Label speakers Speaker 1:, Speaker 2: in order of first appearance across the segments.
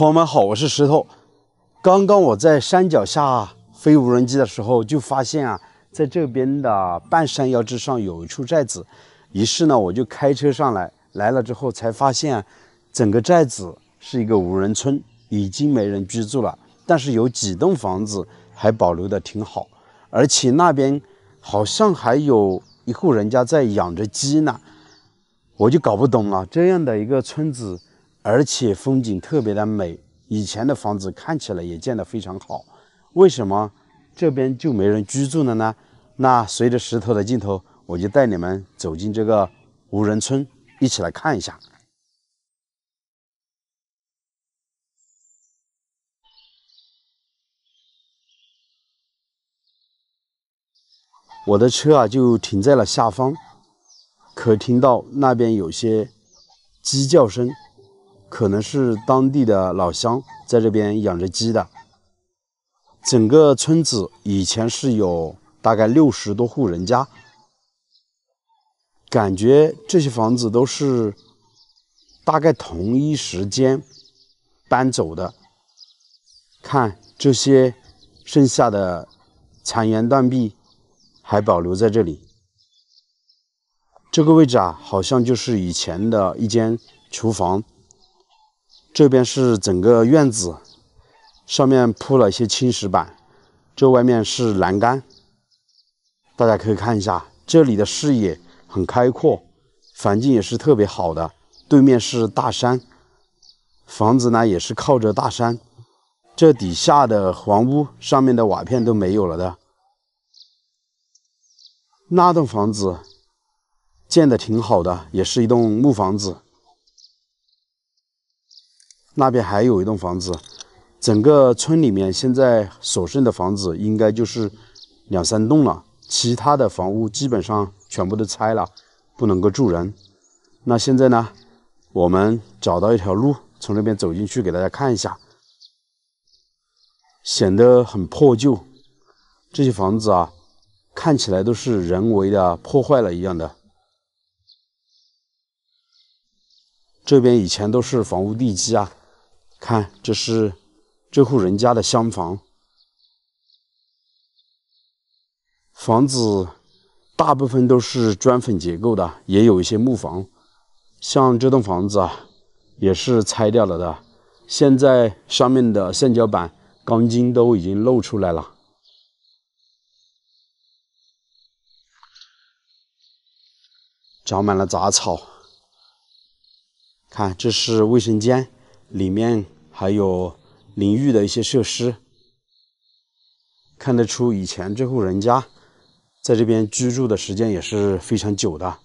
Speaker 1: 朋友们好，我是石头。刚刚我在山脚下飞无人机的时候，就发现啊，在这边的半山腰之上有一处寨子。于是呢，我就开车上来，来了之后才发现，整个寨子是一个无人村，已经没人居住了。但是有几栋房子还保留的挺好，而且那边好像还有一户人家在养着鸡呢。我就搞不懂了，这样的一个村子。而且风景特别的美，以前的房子看起来也建得非常好，为什么这边就没人居住了呢？那随着石头的镜头，我就带你们走进这个无人村，一起来看一下。我的车啊就停在了下方，可听到那边有些鸡叫声。可能是当地的老乡在这边养着鸡的。整个村子以前是有大概六十多户人家，感觉这些房子都是大概同一时间搬走的。看这些剩下的残垣断壁还保留在这里，这个位置啊，好像就是以前的一间厨房。这边是整个院子，上面铺了一些青石板，这外面是栏杆，大家可以看一下，这里的视野很开阔，环境也是特别好的，对面是大山，房子呢也是靠着大山，这底下的房屋上面的瓦片都没有了的，那栋房子建的挺好的，也是一栋木房子。那边还有一栋房子，整个村里面现在所剩的房子应该就是两三栋了，其他的房屋基本上全部都拆了，不能够住人。那现在呢，我们找到一条路，从那边走进去给大家看一下，显得很破旧，这些房子啊，看起来都是人为的破坏了一样的。这边以前都是房屋地基啊。看，这是这户人家的厢房。房子大部分都是砖粉结构的，也有一些木房。像这栋房子啊，也是拆掉了的。现在上面的橡胶板、钢筋都已经露出来了，长满了杂草。看，这是卫生间。里面还有淋浴的一些设施，看得出以前这户人家在这边居住的时间也是非常久的。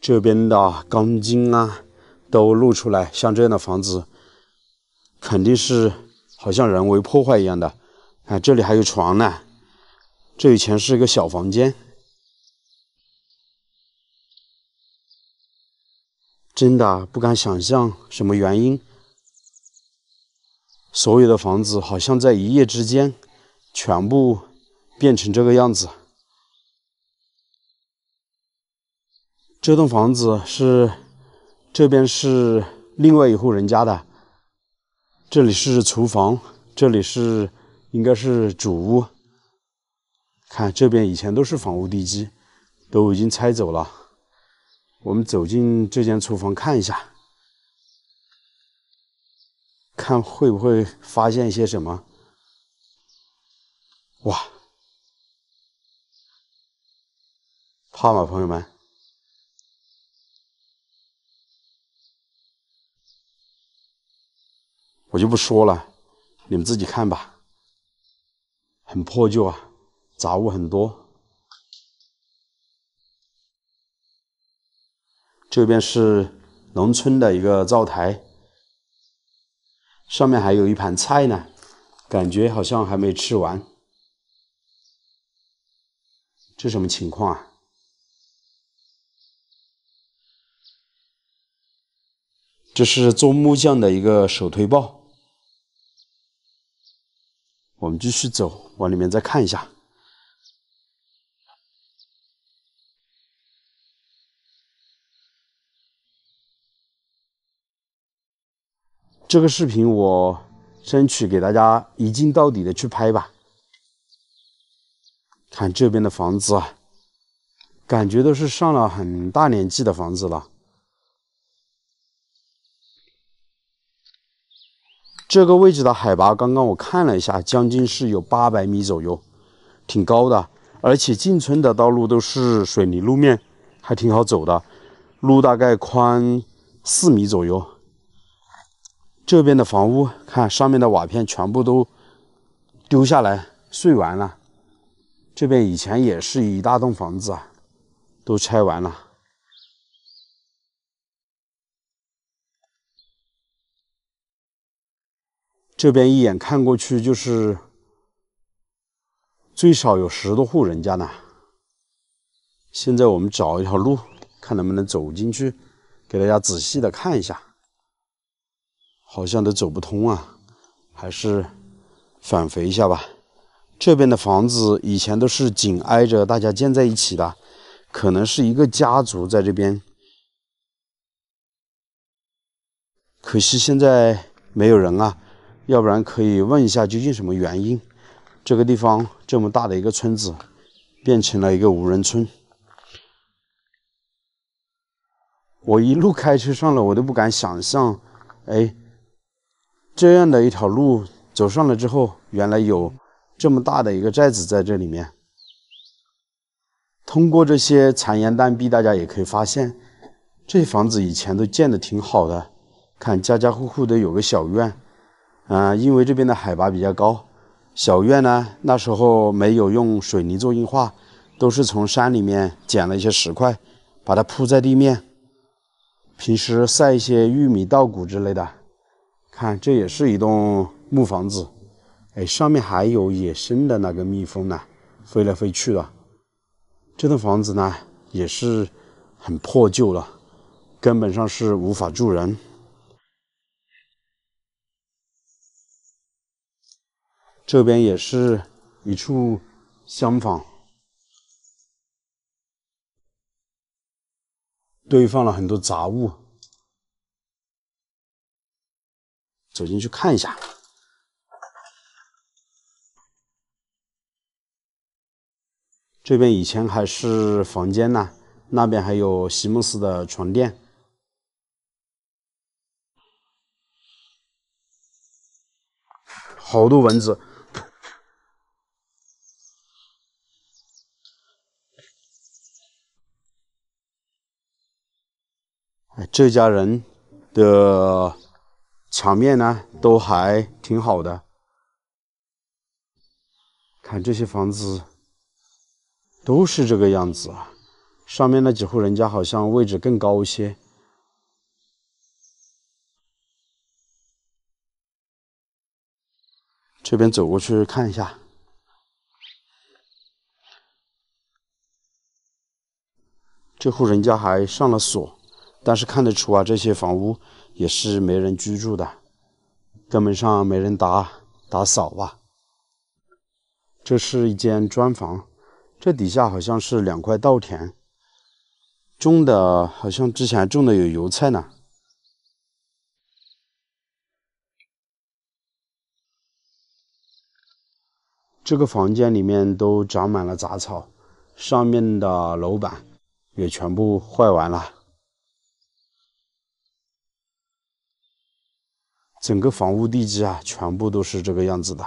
Speaker 1: 这边的钢筋啊都露出来，像这样的房子肯定是好像人为破坏一样的。啊，这里还有床呢，这以前是一个小房间。真的不敢想象什么原因，所有的房子好像在一夜之间全部变成这个样子。这栋房子是这边是另外一户人家的，这里是厨房，这里是应该是主屋。看这边以前都是房屋地基，都已经拆走了。我们走进这间厨房看一下，看会不会发现一些什么？哇，怕吗，朋友们？我就不说了，你们自己看吧。很破旧啊，杂物很多。这边是农村的一个灶台，上面还有一盘菜呢，感觉好像还没吃完。这什么情况啊？这是做木匠的一个手推刨。我们继续走，往里面再看一下。这个视频我争取给大家一镜到底的去拍吧。看这边的房子，感觉都是上了很大年纪的房子了。这个位置的海拔，刚刚我看了一下，将近是有八百米左右，挺高的。而且进村的道路都是水泥路面，还挺好走的，路大概宽四米左右。这边的房屋，看上面的瓦片全部都丢下来碎完了。这边以前也是一大栋房子，啊，都拆完了。这边一眼看过去就是最少有十多户人家呢。现在我们找一条路，看能不能走进去，给大家仔细的看一下。好像都走不通啊，还是返回一下吧。这边的房子以前都是紧挨着，大家建在一起的，可能是一个家族在这边。可惜现在没有人啊，要不然可以问一下究竟什么原因。这个地方这么大的一个村子，变成了一个无人村。我一路开车上了，我都不敢想象，哎。这样的一条路走上了之后，原来有这么大的一个寨子在这里面。通过这些残垣断壁，大家也可以发现，这房子以前都建得挺好的。看家家户户都有个小院，啊，因为这边的海拔比较高，小院呢那时候没有用水泥做硬化，都是从山里面捡了一些石块，把它铺在地面，平时晒一些玉米、稻谷之类的。看，这也是一栋木房子，哎，上面还有野生的那个蜜蜂呢，飞来飞去的。这栋房子呢，也是很破旧了，根本上是无法住人。这边也是一处厢房，堆放了很多杂物。走进去看一下，这边以前还是房间呐，那边还有席梦思的床垫，好多蚊子。哎，这家人的。墙面呢都还挺好的，看这些房子都是这个样子，啊。上面那几户人家好像位置更高一些。这边走过去看一下，这户人家还上了锁，但是看得出啊，这些房屋。也是没人居住的，根本上没人打打扫吧。这是一间砖房，这底下好像是两块稻田，种的好像之前种的有油菜呢。这个房间里面都长满了杂草，上面的楼板也全部坏完了。整个房屋地基啊，全部都是这个样子的。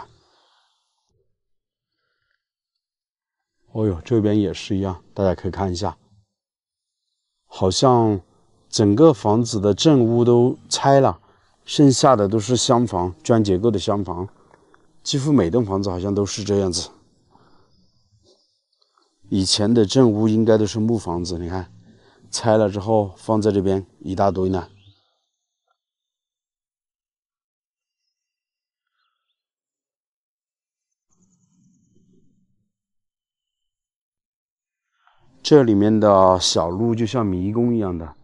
Speaker 1: 哦呦，这边也是一样，大家可以看一下。好像整个房子的正屋都拆了，剩下的都是厢房，砖结构的厢房。几乎每栋房子好像都是这样子。以前的正屋应该都是木房子，你看，拆了之后放在这边一大堆呢。这里面的小路就像迷宫一样的，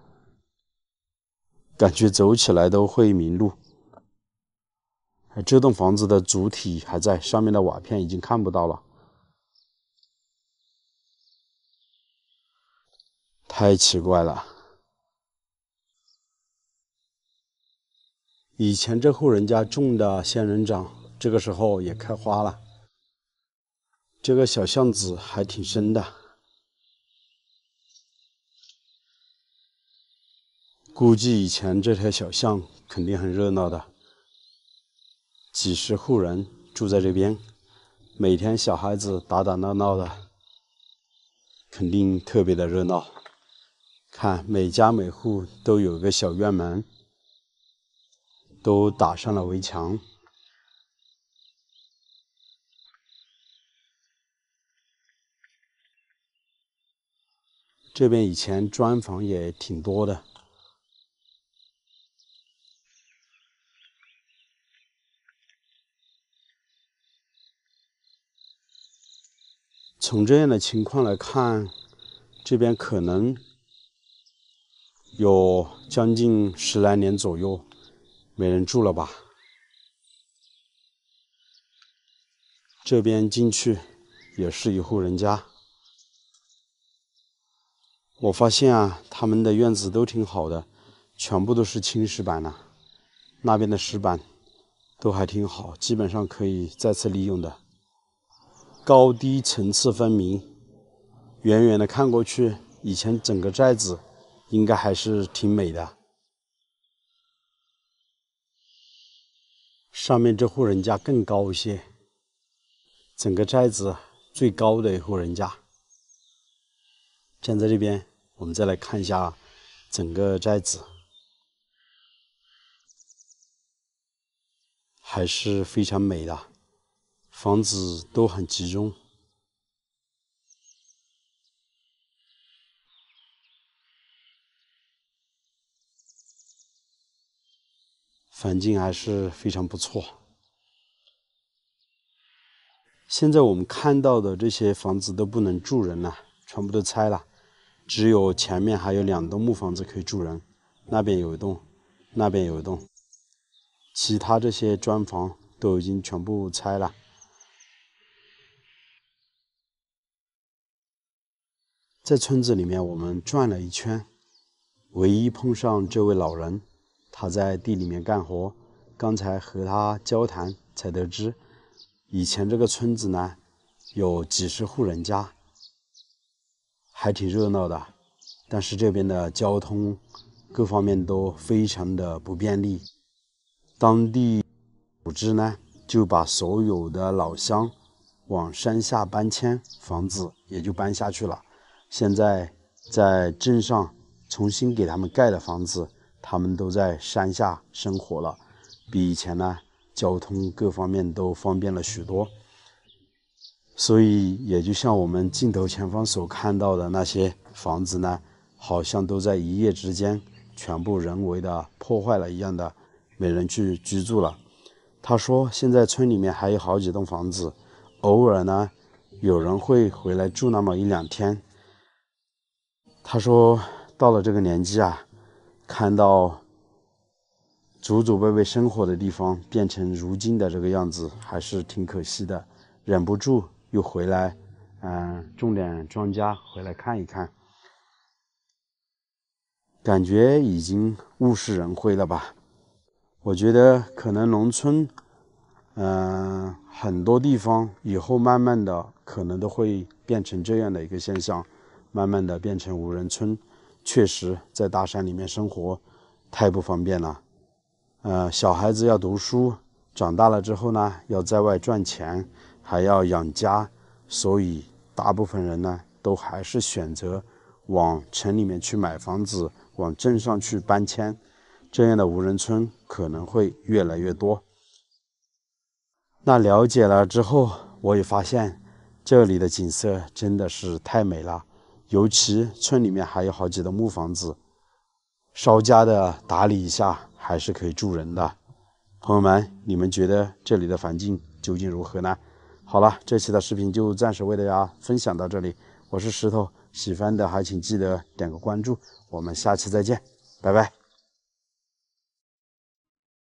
Speaker 1: 感觉走起来都会迷路。这栋房子的主体还在，上面的瓦片已经看不到了，太奇怪了。以前这户人家种的仙人掌，这个时候也开花了。这个小巷子还挺深的。估计以前这条小巷肯定很热闹的，几十户人住在这边，每天小孩子打打闹闹的，肯定特别的热闹。看每家每户都有个小院门，都打上了围墙。这边以前砖房也挺多的。从这样的情况来看，这边可能有将近十来年左右没人住了吧。这边进去也是一户人家，我发现啊，他们的院子都挺好的，全部都是青石板了。那边的石板都还挺好，基本上可以再次利用的。高低层次分明，远远的看过去，以前整个寨子应该还是挺美的。上面这户人家更高一些，整个寨子最高的一户人家。站在这边，我们再来看一下整个寨子，还是非常美的。房子都很集中，环境还是非常不错。现在我们看到的这些房子都不能住人了，全部都拆了。只有前面还有两栋木房子可以住人，那边有一栋，那边有一栋。其他这些砖房都已经全部拆了。在村子里面，我们转了一圈，唯一碰上这位老人，他在地里面干活。刚才和他交谈，才得知，以前这个村子呢，有几十户人家，还挺热闹的。但是这边的交通，各方面都非常的不便利。当地组织呢，就把所有的老乡往山下搬迁，房子也就搬下去了。现在在镇上重新给他们盖的房子，他们都在山下生活了。比以前呢，交通各方面都方便了许多。所以也就像我们镜头前方所看到的那些房子呢，好像都在一夜之间全部人为的破坏了一样的，没人去居住了。他说，现在村里面还有好几栋房子，偶尔呢，有人会回来住那么一两天。他说：“到了这个年纪啊，看到祖祖辈辈生活的地方变成如今的这个样子，还是挺可惜的。忍不住又回来，嗯，种点庄稼，回来看一看，感觉已经物是人非了吧？我觉得可能农村，嗯，很多地方以后慢慢的，可能都会变成这样的一个现象。”慢慢的变成无人村，确实在大山里面生活太不方便了。呃，小孩子要读书，长大了之后呢，要在外赚钱，还要养家，所以大部分人呢，都还是选择往城里面去买房子，往镇上去搬迁。这样的无人村可能会越来越多。那了解了之后，我也发现这里的景色真的是太美了。尤其村里面还有好几栋木房子，稍加的打理一下还是可以住人的。朋友们，你们觉得这里的环境究竟如何呢？好了，这期的视频就暂时为大家分享到这里，我是石头，喜欢的还请记得点个关注，我们下期再见，拜拜。